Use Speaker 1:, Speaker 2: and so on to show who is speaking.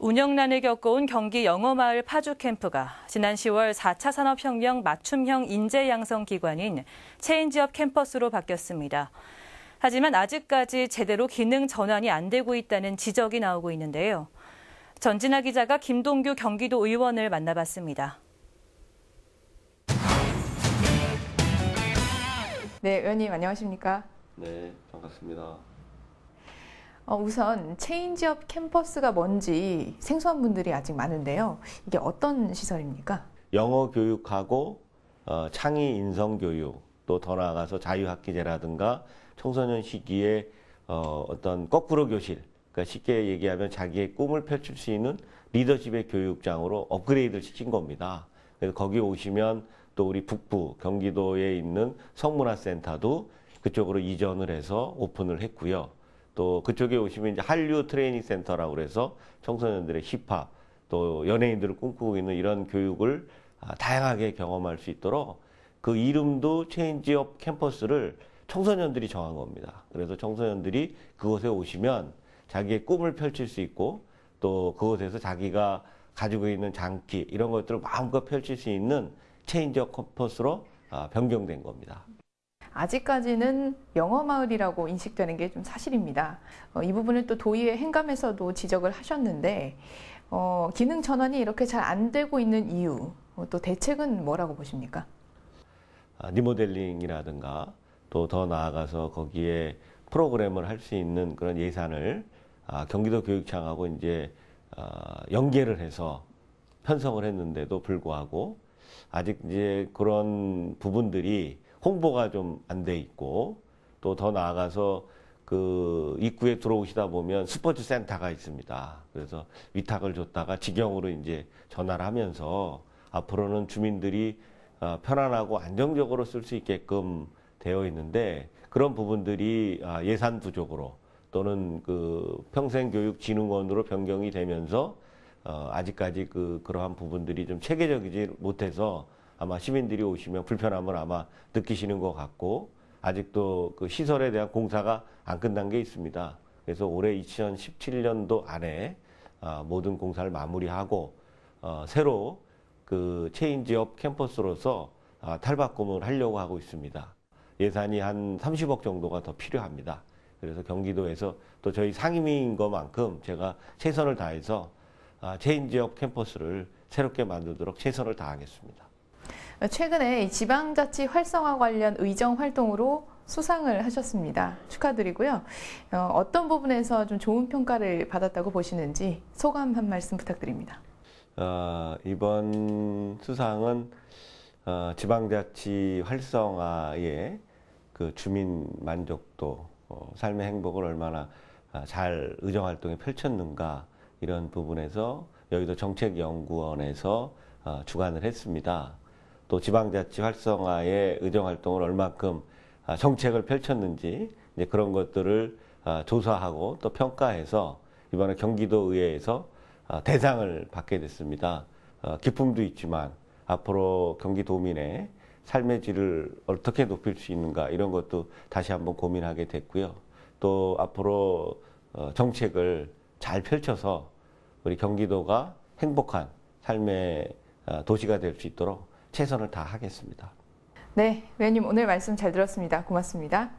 Speaker 1: 운영난을 겪어온 경기 영어마을 파주 캠프가 지난 10월 4차 산업혁명 맞춤형 인재 양성 기관인 체인지업 캠퍼스로 바뀌었습니다. 하지만 아직까지 제대로 기능 전환이 안 되고 있다는 지적이 나오고 있는데요. 전진아 기자가 김동규 경기도 의원을 만나봤습니다. 네, 의원님 안녕하십니까?
Speaker 2: 네, 반갑습니다.
Speaker 1: 어, 우선 체인지업 캠퍼스가 뭔지 생소한 분들이 아직 많은데요. 이게 어떤 시설입니까?
Speaker 2: 영어 교육하고 어, 창의 인성 교육 또 더 나아가서 자유학기제라든가 청소년 시기에 어, 어떤 거꾸로 교실 그러니까 쉽게 얘기하면 자기의 꿈을 펼칠 수 있는 리더십의 교육장으로 업그레이드를 시킨 겁니다. 그래서 거기 오시면 또 우리 북부 경기도에 있는 성문화센터도 그쪽으로 이전을 해서 오픈을 했고요. 또 그쪽에 오시면 이제 한류 트레이닝 센터라고 그래서 청소년들의 힙합 또 연예인들을 꿈꾸고 있는 이런 교육을 아, 다양하게 경험할 수 있도록 그 이름도 체인지업 캠퍼스를 청소년들이 정한 겁니다. 그래서 청소년들이 그곳에 오시면 자기의 꿈을 펼칠 수 있고 또 그곳에서 자기가 가지고 있는 장기 이런 것들을 마음껏 펼칠 수 있는 체인지업 캠퍼스로 아, 변경된 겁니다.
Speaker 1: 아직까지는 영어 마을이라고 인식되는 게 좀 사실입니다. 어, 이 부분을 또 도의회 행감에서도 지적을 하셨는데 어, 기능 전환이 이렇게 잘 안 되고 있는 이유 어, 또 대책은 뭐라고 보십니까?
Speaker 2: 아, 리모델링이라든가 또 더 나아가서 거기에 프로그램을 할 수 있는 그런 예산을 아, 경기도 교육청하고 이제 아, 연계를 해서 편성을 했는데도 불구하고 아직 이제 그런 부분들이 홍보가 좀 안 돼 있고 또 더 나아가서 그 입구에 들어오시다 보면 스포츠 센터가 있습니다. 그래서 위탁을 줬다가 직영으로 이제 전화를 하면서 앞으로는 주민들이 어, 편안하고 안정적으로 쓸 수 있게끔 되어 있는데 그런 부분들이 아, 예산 부족으로 또는 그 평생교육진흥원으로 변경이 되면서 어, 아직까지 그 그러한 부분들이 좀 체계적이지 못해서 아마 시민들이 오시면 불편함을 아마 느끼시는 것 같고 아직도 그 시설에 대한 공사가 안 끝난 게 있습니다. 그래서 올해 2017년도 안에 아, 모든 공사를 마무리하고 어, 새로 그 체인지업 캠퍼스로서 아, 탈바꿈을 하려고 하고 있습니다. 예산이 한 30억 정도가 더 필요합니다. 그래서 경기도에서 또 저희 상임위인 것만큼 제가 최선을 다해서 아, 체인지업 캠퍼스를 새롭게 만들도록 최선을 다하겠습니다.
Speaker 1: 최근에 지방자치 활성화 관련 의정 활동으로 수상을 하셨습니다. 축하드리고요. 어, 어떤 부분에서 좀 좋은 평가를 받았다고 보시는지 소감 한 말씀 부탁드립니다.
Speaker 2: 어, 이번 수상은 어, 지방자치 활성화에 그 주민 만족도, 어, 삶의 행복을 얼마나 아, 잘 의정 활동에 펼쳤는가 이런 부분에서 여의도 정책연구원에서 어, 주관을 했습니다. 또 지방자치 활성화의 의정활동을 얼만큼 아, 정책을 펼쳤는지 이제 그런 것들을 아, 조사하고 또 평가해서 이번에 경기도의회에서 아, 대상을 받게 됐습니다. 어, 기쁨도 있지만 앞으로 경기도민의 삶의 질을 어떻게 높일 수 있는가 이런 것도 다시 한번 고민하게 됐고요. 또 앞으로 어, 정책을 잘 펼쳐서 우리 경기도가 행복한 삶의 도시가 될 수 있도록 최선을 다하겠습니다.
Speaker 1: 네, 의원님 오늘 말씀 잘 들었습니다. 고맙습니다.